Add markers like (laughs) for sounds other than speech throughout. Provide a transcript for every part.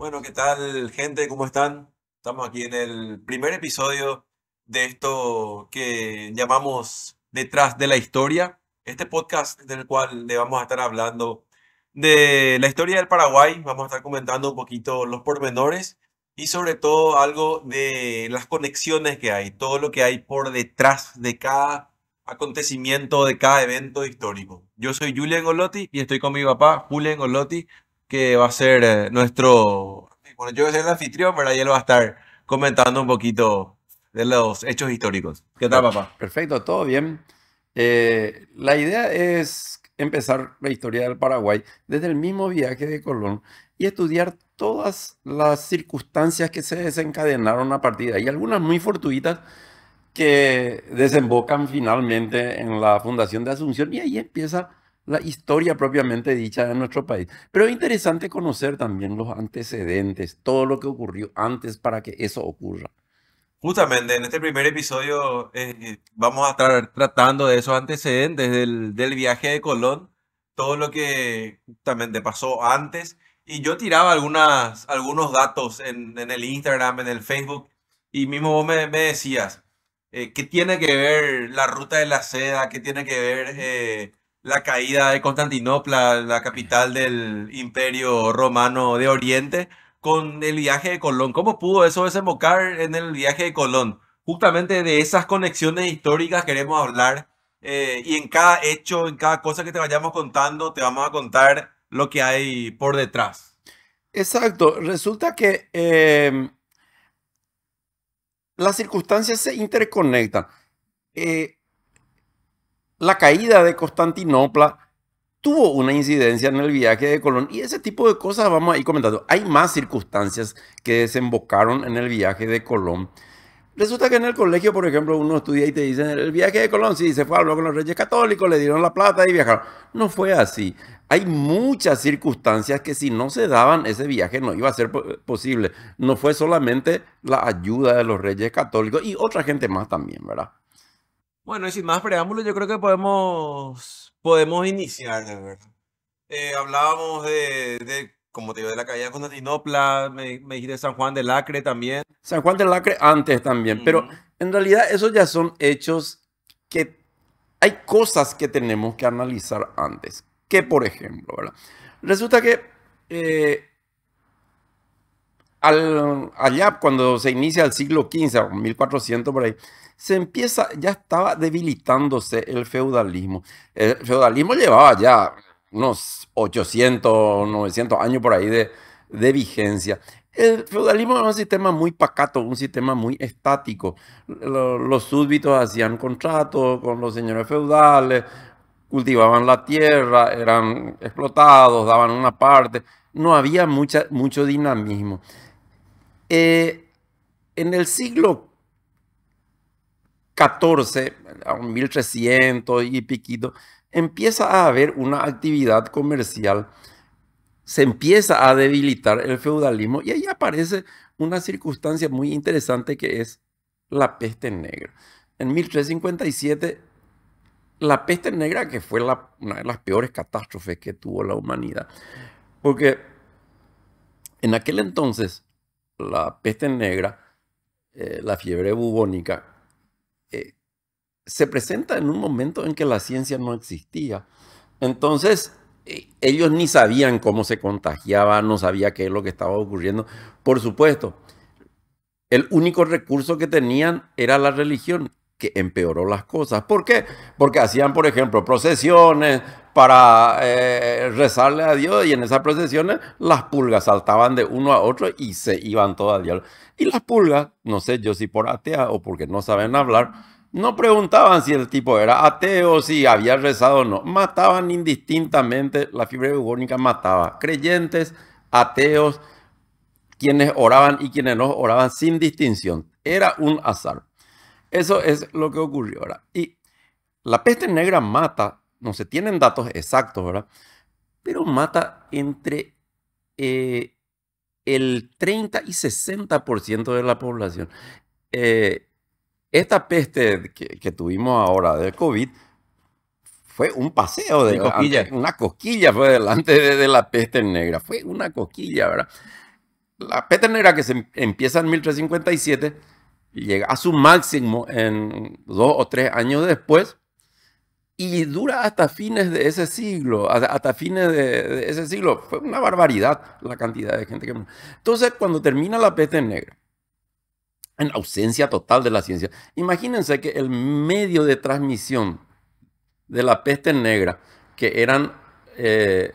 Bueno, ¿qué tal, gente? ¿Cómo están? Estamos aquí en el primer episodio de esto que llamamos Detrás de la Historia, este podcast del cual le vamos a estar hablando de la historia del Paraguay, vamos a estar comentando un poquito los pormenores y sobre todo algo de las conexiones que hay, todo lo que hay por detrás de cada acontecimiento, de cada evento histórico. Yo soy Julian Golotti y estoy con mi papá, Julian Golotti que va a ser eh, nuestro, bueno, yo voy a ser el anfitrión, pero ahí él va a estar comentando un poquito de los hechos históricos. ¿Qué tal, papá? Perfecto, todo bien. Eh, la idea es empezar la historia del Paraguay desde el mismo viaje de Colón y estudiar todas las circunstancias que se desencadenaron a partir de ahí, algunas muy fortuitas que desembocan finalmente en la fundación de Asunción y ahí empieza la historia propiamente dicha de nuestro país. Pero es interesante conocer también los antecedentes, todo lo que ocurrió antes para que eso ocurra. Justamente en este primer episodio eh, vamos a estar tratando de esos antecedentes del, viaje de Colón, todo lo que justamente pasó antes. Y yo tiraba algunas, algunos datos en, el Instagram, en el Facebook, y mismo vos me, decías, eh, ¿qué tiene que ver la ruta de la seda? ¿Qué tiene que ver eh, la caída de Constantinopla, la capital del imperio romano de Oriente, con el viaje de Colón. ¿Cómo pudo eso desembocar en el viaje de Colón? Justamente de esas conexiones históricas queremos hablar eh, y en cada hecho, en cada cosa que te vayamos contando, te vamos a contar lo que hay por detrás. Exacto, resulta que em, las circunstancias se interconectan. Eh, la caída de Constantinopla tuvo una incidencia en el viaje de Colón y ese tipo de cosas vamos a ir comentando. Hay más circunstancias que desembocaron en el viaje de Colón. Resulta que en el colegio, por ejemplo, uno estudia y te dicen, el viaje de Colón, Si se fue, habló con los reyes católicos, le dieron la plata y viajaron. No fue así. Hay muchas circunstancias que si no se daban, ese viaje no iba a ser posible. No fue solamente la ayuda de los reyes católicos y otra gente más también, ¿verdad? Bueno, y sin más preámbulos, yo creo que podemos, podemos iniciar, verdad. Eh, hablábamos de, como te digo, de la caída de Constantinopla, me, me, dijiste San Juan del Acre también. San Juan del Acre antes también, pero en realidad esos ya son hechos que hay cosas que tenemos que analizar antes. Que por ejemplo, ¿verdad? Resulta que eh, al, allá cuando se inicia el siglo XV, 1400 por ahí, se empieza, ya estaba debilitándose el feudalismo. El feudalismo llevaba ya unos 800, 900 años por ahí de, vigencia. El feudalismo era un sistema muy pacato, un sistema muy estático. Los súbditos hacían contratos con los señores feudales, cultivaban la tierra, eran explotados, daban una parte. No había mucho dinamismo. Eh, en el siglo XIV, a 1300 y piquito, empieza a haber una actividad comercial, se empieza a debilitar el feudalismo y ahí aparece una circunstancia muy interesante que es la peste negra. En 1357, la peste negra, que fue una de las peores catástrofes que tuvo la humanidad, porque en aquel entonces la peste negra, eh, la fiebre bubónica, eh, se presenta en un momento en que la ciencia no existía. Entonces, e, ellos ni sabían cómo se contagiaba, no sabía qué es lo que estaba ocurriendo. Por supuesto, el único recurso que tenían era la religión que empeoró las cosas. ¿Por qué? Porque hacían, por ejemplo, procesiones para eh, rezarle a Dios y en esas procesiones las pulgas saltaban de uno a otro y se iban todas al diablo. Y las pulgas, no sé yo si por atea o porque no saben hablar, no preguntaban si el tipo era ateo, si había rezado o no. Mataban indistintamente, la fiebre bubónica mataba creyentes, ateos, quienes oraban y quienes no oraban sin distinción. Era un azar. Eso es lo que ocurrió, ahora Y la peste negra mata, no se tienen datos exactos, ¿verdad? Pero mata entre eh, el 30 y 60% de la población. Eh, esta peste que, tuvimos ahora de COVID fue un paseo de una cosquilla, una cosquilla fue delante de, la peste negra, fue una cosquilla, ¿verdad? La peste negra que se em, empieza en 1357 llega a su máximo en dos o tres años después y dura hasta fines de ese siglo, hasta fines de, ese siglo. Fue una barbaridad la cantidad de gente que... Entonces, cuando termina la peste negra, en ausencia total de la ciencia, imagínense que el medio de transmisión de la peste negra, que eran eh,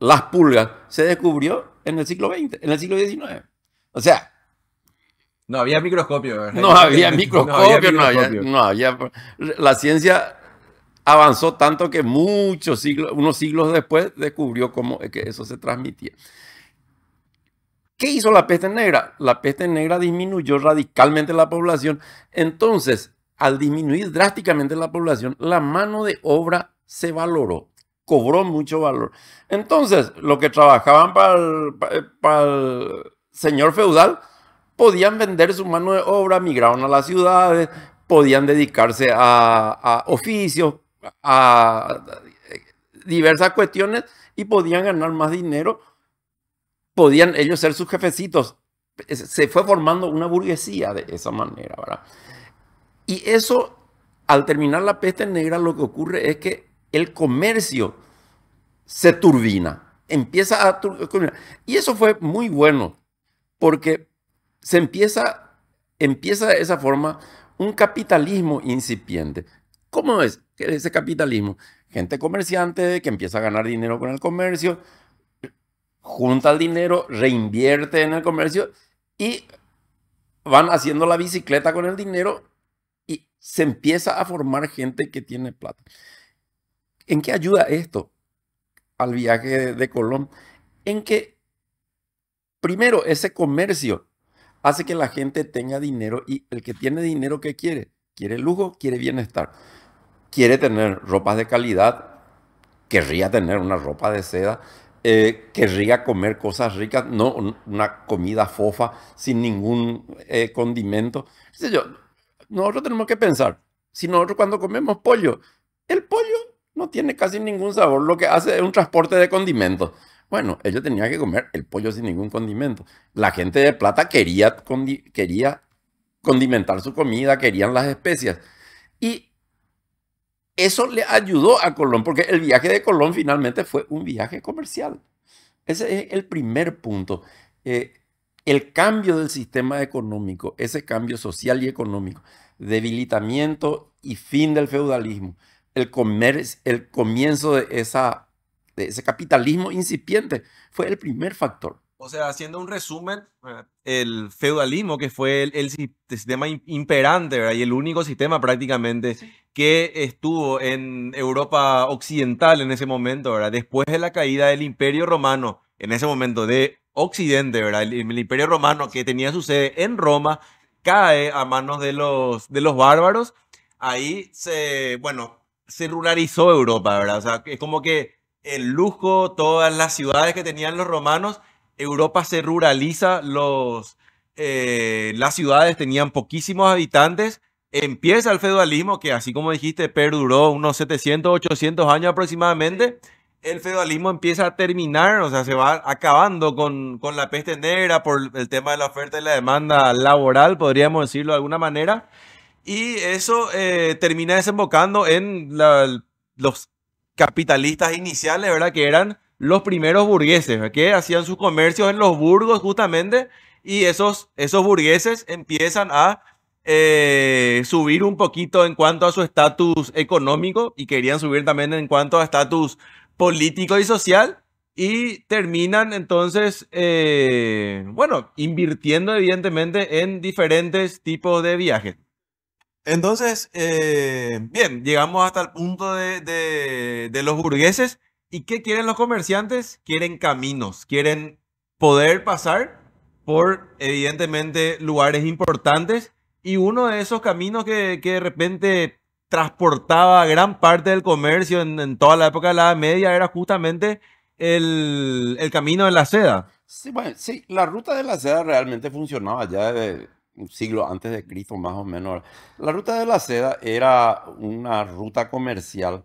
las pulgas, se descubrió en el siglo XX, en el siglo XIX. O sea, no había microscopio. No (laughs) había microscopio, no había, La ciencia avanzó tanto que muchos siglos, unos siglos después, descubrió cómo que eso se transmitía. ¿Qué hizo la peste negra? La peste negra disminuyó radicalmente la población. Entonces, al disminuir drásticamente la población, la mano de obra se valoró, cobró mucho valor. Entonces, los que trabajaban para el eh, señor feudal, podían vender su mano de obra, migraron a las ciudades, podían dedicarse a, oficios, a diversas cuestiones y podían ganar más dinero, podían ellos ser sus jefecitos. Se fue formando una burguesía de esa manera, ¿verdad? Y eso, al terminar la peste negra, lo que ocurre es que el comercio se turbina, empieza a turbinar. Y eso fue muy bueno, porque se empieza, empieza de esa forma un capitalismo incipiente. ¿Cómo es ese capitalismo? Gente comerciante que empieza a ganar dinero con el comercio, junta el dinero, reinvierte en el comercio y van haciendo la bicicleta con el dinero y se empieza a formar gente que tiene plata. ¿En qué ayuda esto al viaje de Colón? En que primero ese comercio hace que la gente tenga dinero y el que tiene dinero, ¿qué quiere? Quiere lujo, quiere bienestar. Quiere tener ropas de calidad, querría tener una ropa de seda, eh, querría comer cosas ricas, no una comida fofa sin ningún eh, condimento. yo, nosotros tenemos que pensar, si nosotros cuando comemos pollo, el pollo no tiene casi ningún sabor, lo que hace es un transporte de condimentos. Bueno, ellos tenían que comer el pollo sin ningún condimento. La gente de plata quería, quería condimentar su comida, querían las especias. Y eso le ayudó a Colón, porque el viaje de Colón finalmente fue un viaje comercial. Ese es el primer punto. Eh, el cambio del sistema económico, ese cambio social y económico, debilitamiento y fin del feudalismo, el, el comienzo de esa ese capitalismo incipiente, fue el primer factor. O sea, haciendo un resumen, ah, el feudalismo, que fue el, sistema imperante ¿verdad? y el único sistema prácticamente que estuvo en Europa Occidental en ese momento, ¿verdad? después de la caída del Imperio Romano, en ese momento de Occidente, ¿verdad? El, el Imperio Romano que tenía su sede en Roma, cae a manos de los, de los bárbaros. Ahí se, bueno, se ruralizó Europa, ¿verdad? O sea, es como que el lujo, todas las ciudades que tenían los romanos, Europa se ruraliza, los, eh, las ciudades tenían poquísimos habitantes, empieza el feudalismo que así como dijiste perduró unos 700, 800 años aproximadamente, el feudalismo empieza a terminar, o sea, se va acabando con, la peste negra por el tema de la oferta y la demanda laboral, podríamos decirlo de alguna manera, y eso eh, termina desembocando en los capitalistas iniciales, ¿verdad? Que eran los primeros burgueses, que hacían sus comercios en los burgos justamente, y esos, esos burgueses empiezan a eh, subir un poquito en cuanto a su estatus económico y querían subir también en cuanto a estatus político y social, y terminan entonces, eh, bueno, invirtiendo evidentemente en diferentes tipos de viajes. Entonces, eh, bien, llegamos hasta el punto de, los burgueses. ¿Y qué quieren los comerciantes? Quieren caminos, quieren poder pasar por, evidentemente, lugares importantes. Y uno de esos caminos que, de repente transportaba gran parte del comercio en, toda la época de la Media era justamente el, camino de la seda. Sí, bueno, sí, la ruta de la seda realmente funcionaba ya desde un siglo antes de Cristo más o menos. La ruta de la seda era una ruta comercial,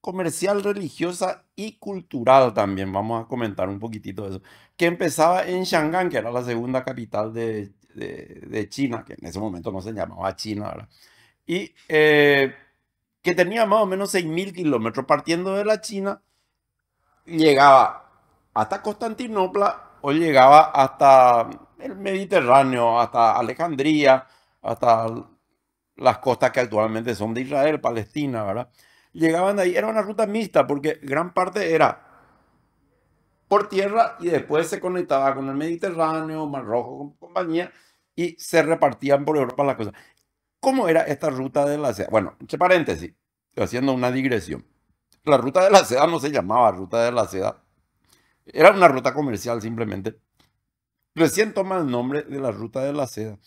comercial, religiosa y cultural también. Vamos a comentar un poquitito de eso. Que empezaba en Shanghái, que era la segunda capital de, de, China, que en ese momento no se llamaba China, Y eh, que tenía más o menos 6.000 kilómetros partiendo de la China, llegaba hasta Constantinopla o llegaba hasta el Mediterráneo, hasta Alejandría, hasta las costas que actualmente son de Israel, Palestina, ¿verdad? Llegaban de ahí, era una ruta mixta porque gran parte era por tierra y después se conectaba con el Mediterráneo, Mar Rojo, compañía, y se repartían por Europa las cosas. ¿Cómo era esta ruta de la seda? Bueno, entre paréntesis, haciendo una digresión. La ruta de la seda no se llamaba ruta de la seda, era una ruta comercial simplemente. Recién toma el nombre de la Ruta de la Seda.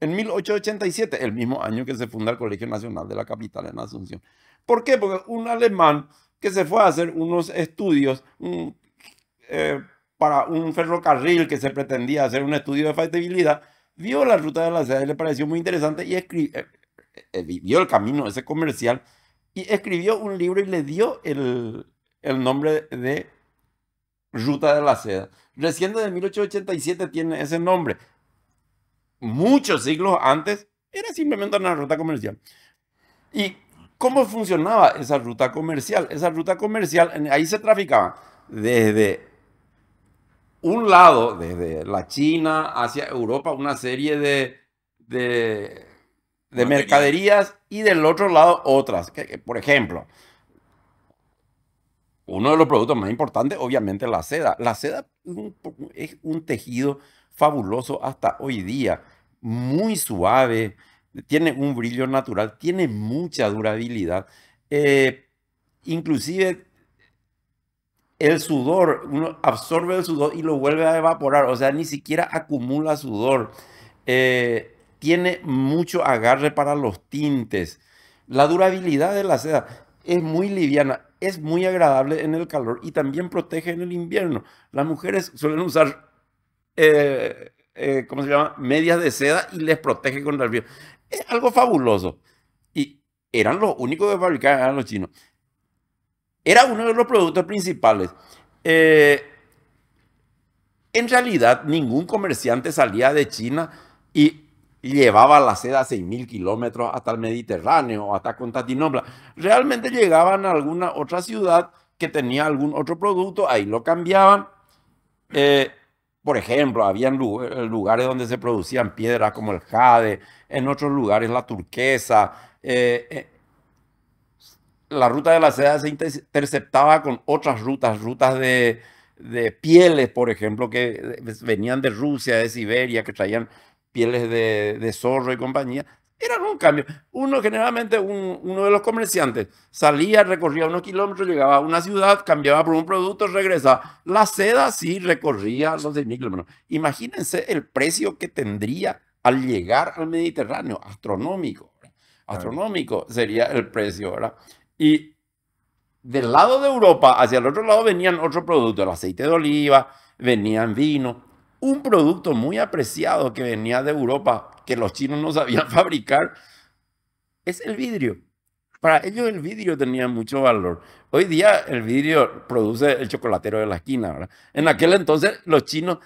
En 1887, el mismo año que se funda el Colegio Nacional de la Capital en Asunción. ¿Por qué? Porque un alemán que se fue a hacer unos estudios eh, para un ferrocarril que se pretendía hacer un estudio de factibilidad, vio la ruta de la seda y le pareció muy interesante y escribió, eh, eh, el camino ese comercial y escribió un libro y le dio el nombre de Ruta de la Seda recién desde 1887 tiene ese nombre. Muchos siglos antes era simplemente una ruta comercial. ¿Y cómo funcionaba esa ruta comercial? Esa ruta comercial, ahí se traficaba desde un lado, desde la China hacia Europa, una serie de, de, mercaderías y del otro lado otras. por ejemplo, uno de los productos más importantes, obviamente, la seda. La seda es un tejido fabuloso hasta hoy día, muy suave, tiene un brillo natural, tiene mucha durabilidad. Eh, inclusive el sudor, uno absorbe el sudor y lo vuelve a evaporar, o sea, ni siquiera acumula sudor. Eh, tiene mucho agarre para los tintes. La durabilidad de la seda es muy liviana es muy agradable en el calor y también protege en el invierno. Las mujeres suelen usar, eh, eh, ¿cómo se llama?, medias de seda y les protege contra el frío. Es algo fabuloso. Y eran los únicos que fabricaban los chinos. Era uno de los productos principales. Eh, en realidad, ningún comerciante salía de China y llevaba la seda a 6.000 kilómetros hasta el Mediterráneo o hasta Constantinopla. Realmente llegaban a alguna otra ciudad que tenía algún otro producto, ahí lo cambiaban. Eh, por ejemplo, habían eh, lugares donde se producían piedras como el jade, en otros lugares la turquesa. Eh, la ruta de la seda se interceptaba con otras rutas, rutas de, de pieles, por ejemplo, que venían de Rusia, de Siberia, que traían pieles de, zorro y compañía, eran un cambio. Uno generalmente, uno de los comerciantes, salía, recorría unos kilómetros, llegaba a una ciudad, cambiaba por un producto, regresaba. La seda sí recorría los mil kilómetros. Imagínense el precio que tendría al llegar al Mediterráneo, astronómico. Astronómico sería el precio, ¿verdad? Y del lado de Europa, hacia el otro lado venían otros productos, el aceite de oliva, venían vino, un producto muy apreciado que venía de Europa, que los chinos no sabían (laughs) fabricar, es el vidrio. Para ellos el vidrio tenía mucho valor. Hoy día el vidrio produce el chocolatero de la esquina, En aquel entonces los chinos...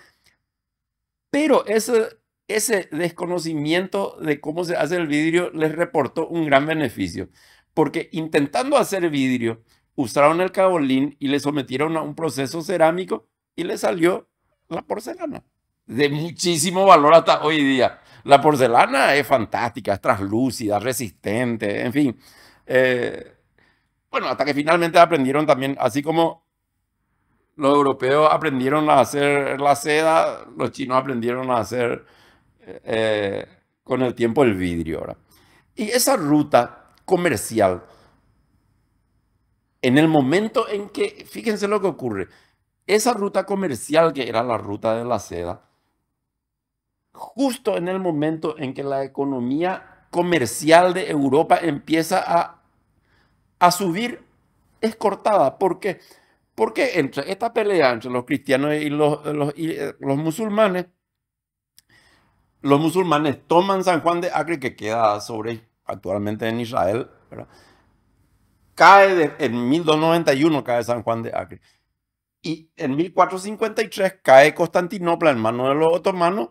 Pero ese, ese desconocimiento de cómo se hace el vidrio les reportó un gran beneficio, porque intentando hacer vidrio, usaron el cabolín y le sometieron a un proceso cerámico y le salió la porcelana. De muchísimo valor hasta hoy día. La porcelana es fantástica, es translúcida, resistente, en fin. Eh, bueno, hasta que finalmente aprendieron también, así como los europeos aprendieron a hacer la seda, los chinos aprendieron a hacer eh, eh, con el tiempo el vidrio. Y esa ruta comercial, en el momento en que, fíjense lo que ocurre, esa ruta comercial que era la ruta de la seda, justo en el momento en que la economía comercial de Europa empieza a, subir, es cortada. ¿Por qué? Porque entre esta pelea entre los cristianos y eh, los, musulmanes, los musulmanes toman San Juan de Acre, que queda sobre actualmente en Israel, cae en 1291, cae San Juan de Acre. Y en 1453 cae Constantinopla en manos de los otomanos,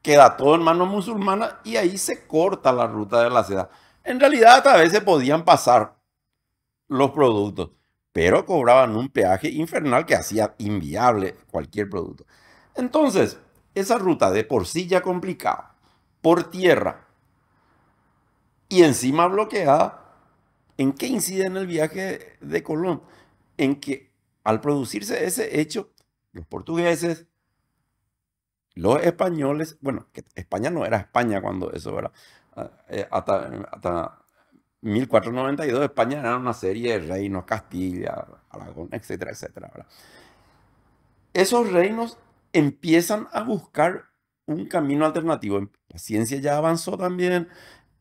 queda todo en manos musulmanas y ahí se corta la ruta de la seda. En realidad a veces podían pasar los productos, pero cobraban un peaje infernal que hacía inviable cualquier producto. Entonces, esa ruta de por sí ya complicada, por tierra y encima bloqueada, ¿en qué incide en el viaje de Colón? En que al producirse ese hecho, los portugueses, los españoles, bueno, que España no era España cuando eso era, ah, eh, hasta, hasta 1492 España era una serie de reinos, Castilla, Aragón, etcétera, etcétera. Esos reinos empiezan a buscar un camino alternativo. La ciencia ya avanzó también,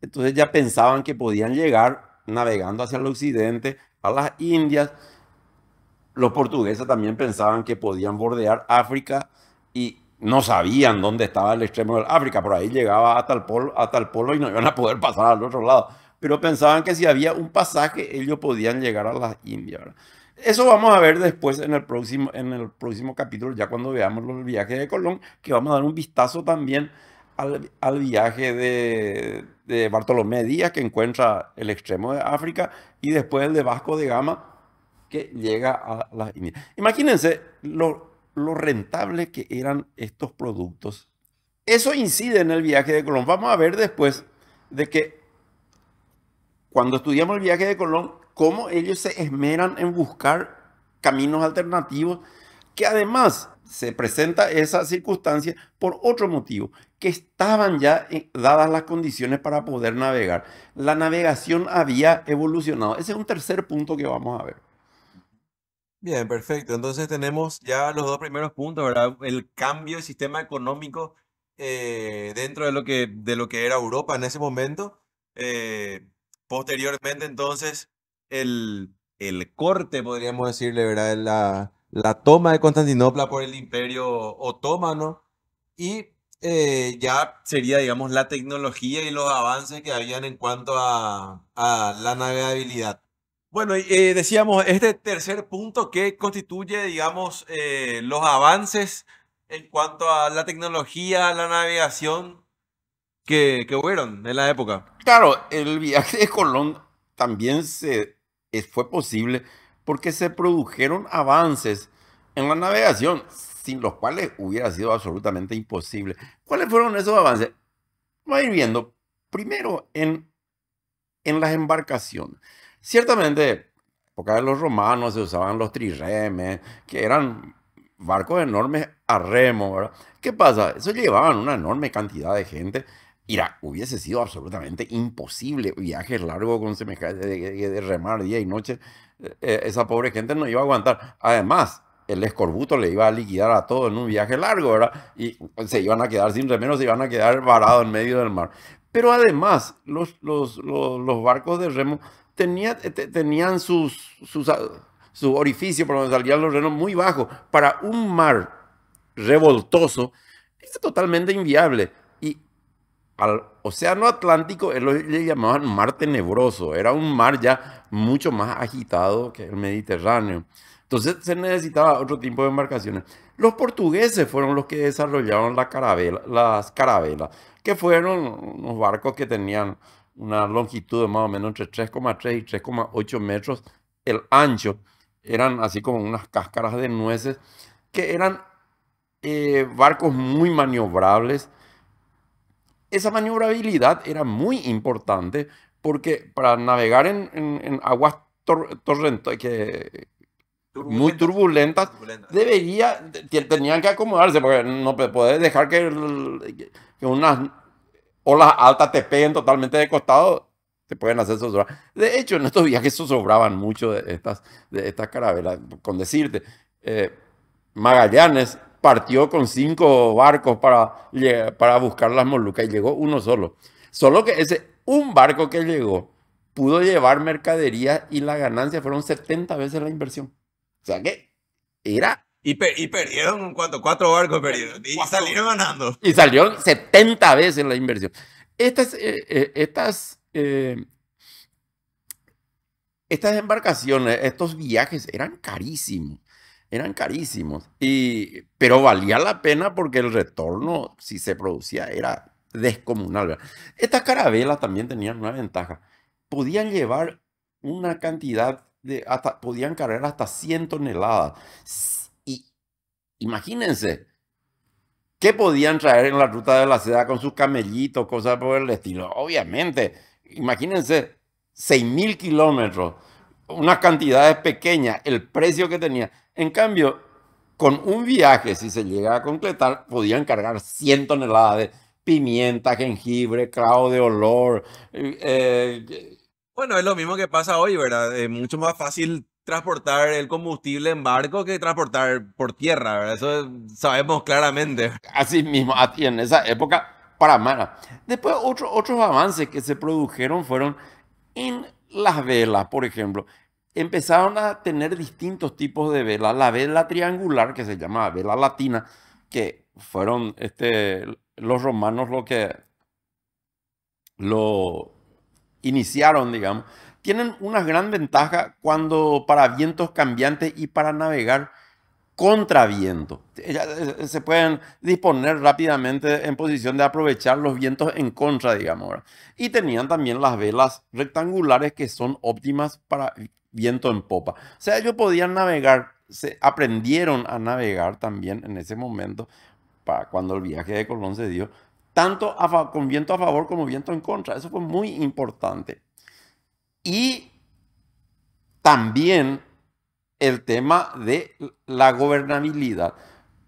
entonces ya pensaban que podían llegar navegando hacia el occidente, a las Indias, los portugueses también pensaban que podían bordear África y no sabían dónde estaba el extremo de África, por ahí llegaba hasta el, polo, hasta el polo y no iban a poder pasar al otro lado. Pero pensaban que si había un pasaje, ellos podían llegar a las Indias. Eso vamos a ver después en el, próximo, en el próximo capítulo, ya cuando veamos los viajes de Colón, que vamos a dar un vistazo también al, viaje de, de Bartolomé Díaz, que encuentra el extremo de África, y después el de Vasco de Gama, que llega a las Imagínense lo, lo rentable que eran estos productos. Eso incide en el viaje de Colón. Vamos a ver después de que cuando estudiamos el viaje de Colón, cómo ellos se esmeran en buscar caminos alternativos, que además se presenta esa circunstancia por otro motivo, que estaban ya eh, dadas las condiciones para poder navegar. La navegación había evolucionado. Ese es un tercer punto que vamos a ver. Bien, perfecto. Entonces tenemos ya los dos primeros puntos, ¿verdad? El cambio de sistema económico eh, dentro de lo, que, de lo que era Europa en ese momento. Eh, posteriormente, entonces, el, corte, podríamos decirle, ¿verdad? La, la toma de Constantinopla por el imperio otomano y eh, ya sería, digamos, la tecnología y los avances que habían en cuanto a la navegabilidad. Bueno, eh, decíamos, este tercer punto que constituye, digamos, eh, los avances en cuanto a la tecnología, la navegación que, que hubieron en la época. Claro, el viaje de Colón también se, fue posible porque se produjeron avances en la navegación, sin los cuales hubiera sido absolutamente imposible. ¿Cuáles fueron esos avances? Vamos a ir viendo. Primero, en, en las embarcaciones. Ciertamente, época de los romanos se usaban los triremes, que eran barcos enormes a remo, ¿Qué pasa? Eso llevaban una enorme cantidad de gente. Mira, hubiese sido absolutamente imposible viajes largos con semejante de, remar día y noche. E, e, esa pobre gente no iba a aguantar. Además, el escorbuto le iba a liquidar a todo en un viaje largo, ¿verdad? Y se iban a quedar sin remeros, se iban a quedar varados en medio del mar. Pero además, los barcos de remo tenían sus, orificios ah, su orificio donde salían los renos muy bajo. Para un mar revoltoso, es totalmente inviable. Y al océano Atlántico él lo, le llamaban mar tenebroso. Era un mar ya mucho más agitado que el Mediterráneo. Entonces se necesitaba otro tipo de embarcaciones. Los portugueses fueron los que desarrollaron la carabela, las carabelas, que fueron unos barcos que tenían una longitud de más o menos entre 3,3 y 3,8 metros, el ancho, eran así como unas cáscaras de nueces, que eran eh, barcos muy maniobrables. Esa maniobrabilidad era muy importante porque para navegar en, aguas tor muy turbulentas, debería, tenían que acomodarse, porque no pues, puedes dejar que unas o las altas te peguen totalmente de costado, te pueden hacer sobrar. De hecho, en estos viajes sobraban mucho de estas, de estas carabelas, con decirte. Eh, Magallanes partió con cinco barcos para, para buscar las Molucas y llegó uno solo. Solo que ese un barco que llegó pudo llevar mercadería y la ganancia fueron 70 veces la inversión. O sea que era y, perdieron cuatro, barcos perdidos. Y salieron ganando. Y salieron 70 veces la inversión. Estas, eh, eh, estas, eh, estas embarcaciones, estos viajes eran carísimos. Eran carísimos. Y, pero valía la pena porque el retorno, si se producía, era descomunal. Estas carabelas también tenían una ventaja. Podían llevar una cantidad de podían cargar hasta 100 toneladas Imagínense. ¿Qué podían traer en la ruta de la seda con sus camellitos, cosas por el estilo? Obviamente, imagínense, 6.000 kilómetros, unas cantidades pequeñas, el precio que tenía. En cambio, con un viaje, si se llega a completar, podían cargar 100 toneladas de pimienta, jengibre, clavo de olor. Eh, eh, bueno, es lo mismo que pasa hoy, ¿verdad? Es mucho más fácil transportar el combustible en barco que transportar por tierra, Eso sabemos claramente. Así mismo, en esa época, para mana. Después, otros avances que se produjeron fueron en las velas, por ejemplo. Empezaron a tener distintos tipos de velas. La vela triangular, que se llamaba vela latina, que fueron este, los romanos lo que lo iniciaron, digamos tienen una gran ventaja cuando para vientos cambiantes y para navegar contra viento. Eh, eh, se pueden disponer rápidamente en posición de aprovechar los vientos en contra, digamos. Y tenían también las velas rectangulares que son óptimas para viento en popa. O sea, ellos podían navegar, se aprendieron a navegar también en ese momento, para cuando el viaje de Colón se dio, tanto con viento a favor como viento en contra. Eso fue muy importante. Y también el tema de la gobernabilidad.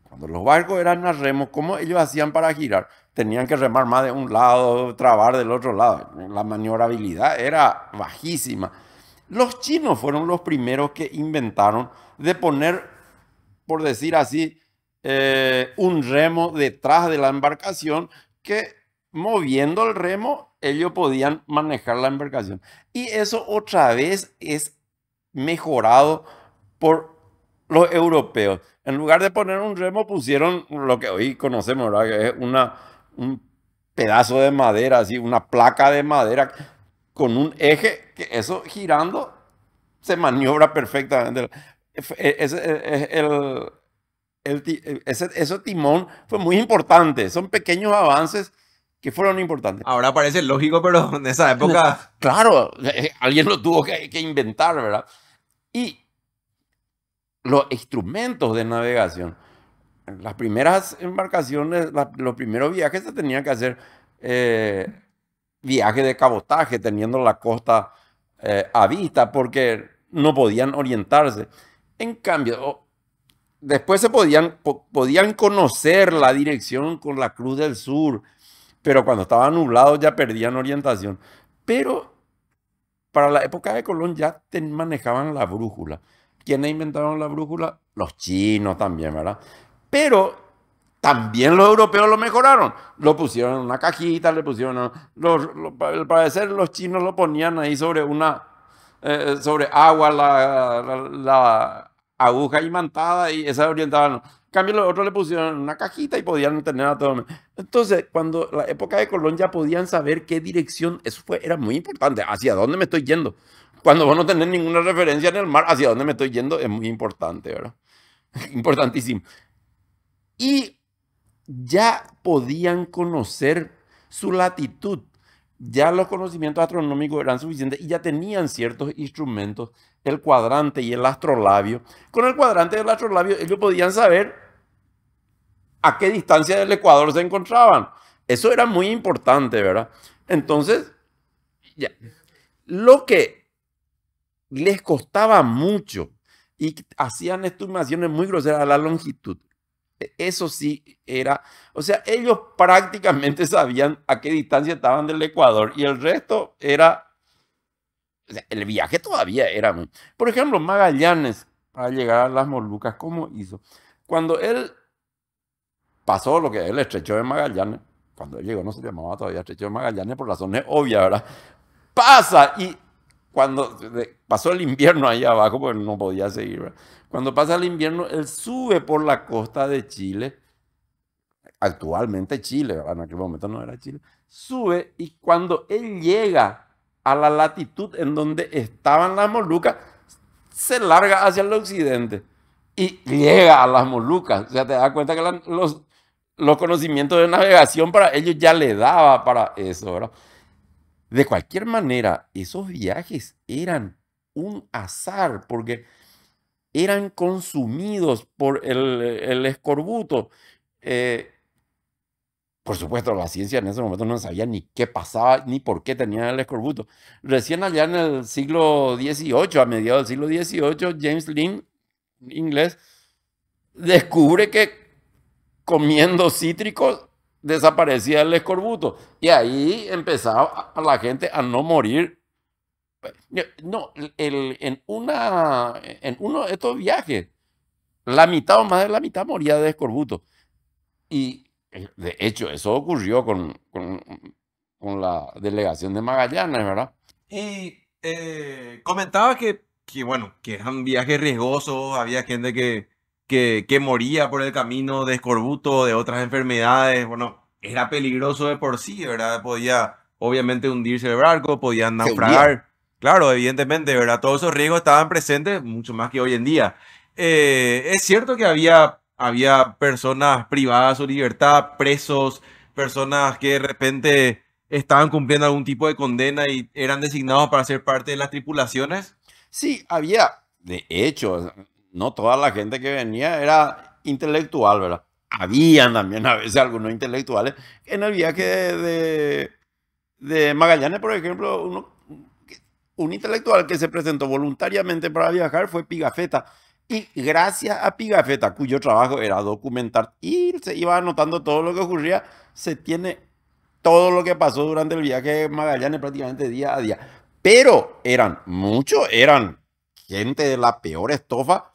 Cuando los barcos eran a remo, ¿cómo ellos hacían para girar? Tenían que remar más de un lado, trabar del otro lado. La maniobrabilidad era bajísima. Los chinos fueron los primeros que inventaron de poner, por decir así, eh, un remo detrás de la embarcación que moviendo el remo ellos podían manejar la embarcación. Y eso otra vez es mejorado por los europeos. En lugar de poner un remo, pusieron lo que hoy conocemos, Que es una, un pedazo de madera, así, una placa de madera con un eje que eso girando se maniobra perfectamente. E, ese, e, e, ese, ese timón fue muy importante. Son pequeños avances que fueron importantes. Ahora parece lógico, pero (laughs) en esa época... (laughs) Claro, eh, alguien lo tuvo que, inventar, ¿verdad? Y los instrumentos de navegación. Las primeras embarcaciones, los primeros viajes se tenían que hacer eh, viajes de cabotaje, teniendo la costa eh, a vista, porque no podían orientarse. En cambio, después se podían, podían conocer la dirección con la Cruz del Sur, pero cuando estaba nublado ya perdían orientación. Pero para la época de Colón ya manejaban la brújula. ¿Quiénes inventaron la brújula? Los chinos también, ¿verdad? Pero también los europeos lo mejoraron. Lo pusieron en una cajita, le pusieron... para parecer los chinos lo ponían ahí sobre una... Eh, sobre agua, la, aguja imantada y esa orientaban cambio, los otros le pusieron una cajita y podían tener a todo. Entonces, cuando la época de Colón ya podían saber qué dirección, eso fue, era muy importante, hacia dónde me estoy yendo. Cuando vos no tenés ninguna referencia en el mar, hacia dónde me estoy yendo es muy importante, ¿verdad? (laughs) Importantísimo. Y ya podían conocer su latitud. Ya los conocimientos astronómicos eran suficientes y ya tenían ciertos instrumentos, el cuadrante y el astrolabio. Con el cuadrante del el astrolabio ellos podían saber a qué distancia del Ecuador se encontraban. Eso era muy importante, ¿verdad? Entonces, ya. lo que les costaba mucho y hacían estimaciones muy groseras a la longitud. E-, eso sí era, o sea, ellos prácticamente (laughs) sabían a qué distancia estaban del Ecuador y el resto era, el viaje todavía era Por ejemplo, Magallanes, para llegar a las Molucas, ¿cómo hizo? Cuando él pasó lo que es el estrecho de Magallanes. Cuando él llegó no se llamaba todavía estrecho de Magallanes por razones obvias, ¿verdad? Pasa y cuando pasó el invierno ahí abajo, pues no podía seguir. Cuando pasa el invierno, él sube por la costa de Chile, actualmente Chile, ¿verdad? en aquel momento no era Chile, sube y cuando él llega a la latitud en donde estaban las Molucas, se larga hacia el occidente y llega a las Molucas. O sea, te das cuenta que los, los conocimientos de navegación para ellos ya le daba para eso, ¿verdad? De cualquier manera, esos viajes eran un azar porque eran consumidos por el, escorbuto. Eh, por supuesto, la ciencia en ese momento no sabía ni qué pasaba ni por qué tenía el escorbuto. Recién allá en el siglo XVIII, a mediados del siglo XVIII, James Lynn, inglés, descubre que comiendo cítricos, desaparecía el escorbuto. Y ahí empezaba la gente a no morir. No, en, una, en uno de estos viajes, la mitad o más de la mitad moría de escorbuto. Y de hecho, eso ocurrió con, la delegación de Magallanes, ¿verdad? Y eh, comentaba que, que, bueno, que eran viajes riesgosos, había gente que, que, moría por el camino de escorbuto, de otras enfermedades, bueno, era peligroso de por sí, ¿verdad? Podía obviamente hundirse el barco, podían naufragar. Claro, evidentemente, ¿verdad? Todos esos riesgos estaban presentes, mucho más que hoy en día. Eh, es cierto que había, había personas privadas de su libertad, presos, personas que de repente estaban cumpliendo algún tipo de condena y eran designados para ser parte de las tripulaciones. Sí, había, de hecho, no toda la gente que venía era intelectual, ¿verdad? Habían también a veces algunos intelectuales. En el viaje de, Magallanes, por ejemplo, un intelectual que se presentó voluntariamente para viajar fue Pigafetta. Y gracias a Pigafetta, cuyo trabajo era documentar y se iba anotando todo lo que ocurría, se tiene todo lo que pasó durante el viaje de Magallanes prácticamente día a día. Pero eran, muchos eran gente de la peor estofa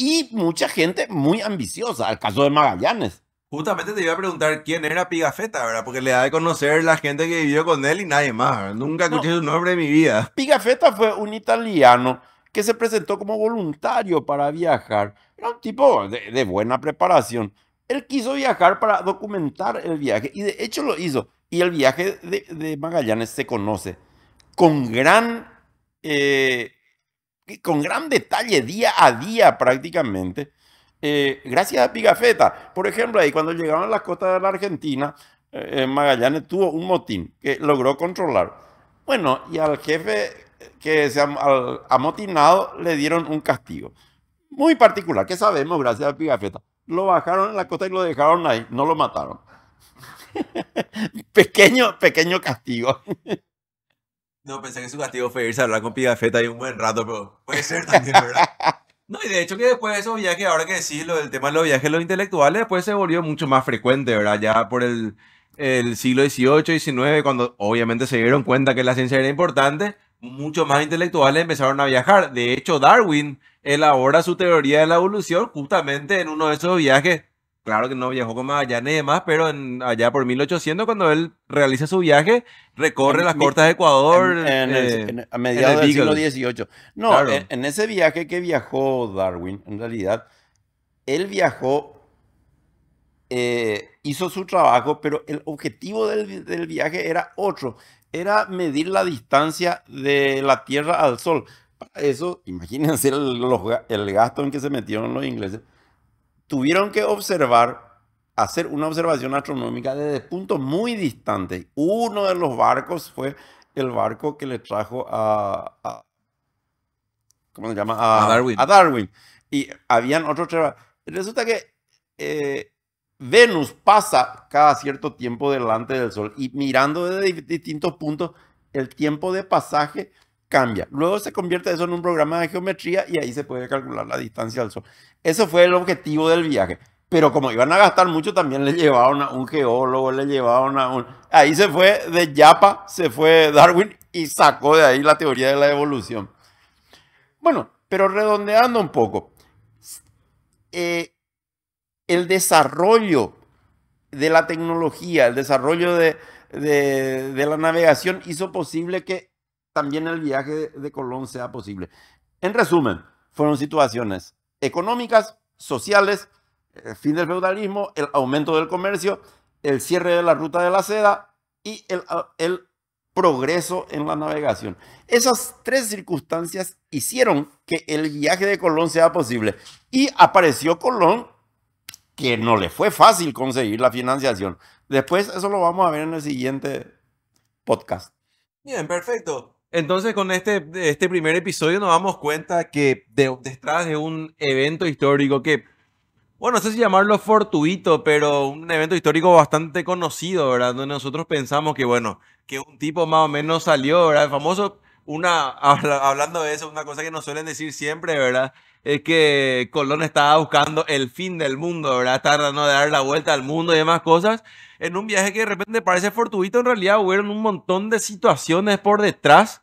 y mucha gente muy ambiciosa, el caso de Magallanes. Justamente te iba a preguntar quién era Pigafetta, ¿verdad? Porque le da de conocer la gente que vivió con él y nadie más. Nunca escuché su nombre en mi vida. Pigafetta fue un italiano que se presentó como voluntario para viajar. Era un tipo de, buena preparación. Él quiso viajar para documentar el viaje y de hecho lo hizo. Y el viaje de, Magallanes se conoce con gran eh, con gran detalle, día a día prácticamente, eh, gracias a Pigafetta. Por ejemplo, ahí cuando llegaron a las costas de la Argentina, eh, Magallanes tuvo un motín que logró controlar. Bueno, y al jefe que se ha amotinado le dieron un castigo muy particular que sabemos gracias a Pigafetta. Lo bajaron a la costa y lo dejaron ahí, no lo mataron. (laughs) pequeño, pequeño castigo. (laughs) No, pensé que su castigo fue irse a hablar con Pigafetta ahí un buen rato, pero puede ser también, ¿verdad? (laughs) No, y de hecho que después de esos viajes, ahora que decís el del tema de los viajes los intelectuales, después pues se volvió mucho más frecuente, ¿verdad? Ya por el, el siglo XVIII, XIX, cuando obviamente se dieron cuenta que la ciencia era importante, muchos más intelectuales empezaron a viajar. De hecho, Darwin elabora su teoría de la evolución justamente en uno de esos viajes claro que no viajó con Magallanes y demás, pero en, allá por 1800, cuando él realiza su viaje, recorre las costas de Ecuador. Eh, a mediados del siglo XVIII. No, en ese viaje que viajó Darwin, en realidad, él viajó eh, hizo su trabajo, pero el objetivo del, viaje era otro, era medir la distancia de la Tierra al Sol. Para eso, imagínense el gasto en que se metieron los ingleses tuvieron que observar, hacer una observación astronómica desde puntos muy distantes. Uno de los barcos fue el barco que le trajo a, ¿cómo se llama? A, Darwin. Y habían otros Resulta que eh, Venus pasa cada cierto tiempo delante del Sol y mirando desde distintos puntos, el tiempo de pasaje cambia. Luego se convierte eso en un programa de geometría y ahí se puede calcular la distancia al Sol. Ese fue el objetivo del viaje. Pero como iban a gastar mucho, también le llevaron a un geólogo, le llevaron a un... Ahí se fue de Yapa, se fue Darwin y sacó de ahí la teoría de la evolución. Bueno, pero redondeando un poco, eh, el desarrollo de la tecnología, el desarrollo de, de, la navegación hizo posible que también el viaje de Colón sea posible. En resumen, fueron situaciones económicas, sociales, el fin del feudalismo, el aumento del comercio, el cierre de la ruta de la seda y ah, el, progreso en la navegación. Esas tres circunstancias hicieron que el viaje de Colón sea posible. Y apareció Colón, que no le fue fácil conseguir la financiación. Después eso lo vamos a ver en el siguiente podcast. Bien, perfecto. Entonces, con este, este primer episodio nos damos cuenta que detrás de un evento histórico que, bueno, no sé si llamarlo fortuito, pero un evento histórico bastante conocido, ¿verdad? Donde nosotros pensamos que, bueno, que un tipo más o menos salió, ¿verdad? El famoso, una, (laughs) hablando de eso, una cosa que nos suelen decir siempre, ¿verdad? es que Colón estaba buscando el fin del mundo, ¿verdad? Estaba tratando de dar la vuelta al mundo y demás cosas. En un viaje que de repente parece fortuito, en realidad hubo un montón de situaciones por detrás.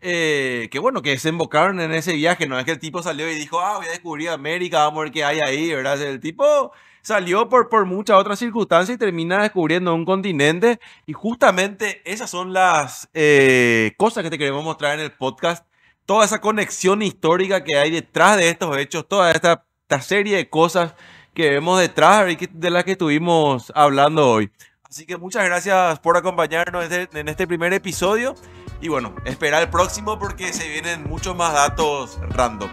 Eh, que bueno, que desembocaron en ese viaje, no es que el tipo salió y dijo, ah, voy a descubrir América, vamos a ver qué hay ahí, ¿verdad? El tipo salió por, por muchas otras circunstancias y termina descubriendo un continente y justamente esas son las eh, cosas que te queremos mostrar en el podcast toda esa conexión histórica que hay detrás de estos hechos, toda esta, serie de cosas que vemos detrás de las que estuvimos hablando hoy. Así que muchas gracias por acompañarnos en este, en este primer episodio y bueno, espera el próximo porque se vienen muchos más datos random.